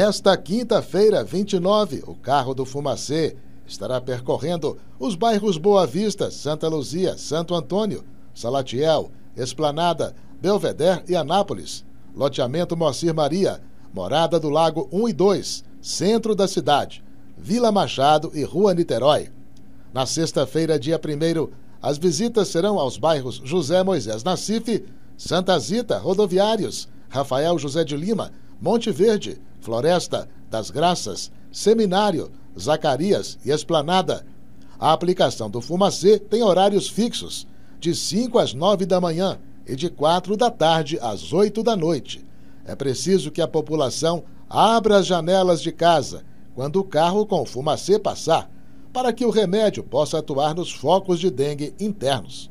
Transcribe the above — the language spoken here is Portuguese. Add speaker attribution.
Speaker 1: Nesta quinta-feira, 29, o carro do Fumacê estará percorrendo os bairros Boa Vista, Santa Luzia, Santo Antônio, Salatiel, Esplanada, Belvedere e Anápolis. Loteamento Mocir Maria, Morada do Lago 1 e 2, centro da cidade, Vila Machado e Rua Niterói. Na sexta-feira, dia 1, as visitas serão aos bairros José Moisés Nassif, Santa Zita, Rodoviários, Rafael José de Lima, Monte Verde, Floresta das Graças, Seminário, Zacarias e Esplanada. A aplicação do Fumacê tem horários fixos, de 5 às 9 da manhã e de 4 da tarde às 8 da noite. É preciso que a população abra as janelas de casa quando o carro com fumacê passar, para que o remédio possa atuar nos focos de dengue internos.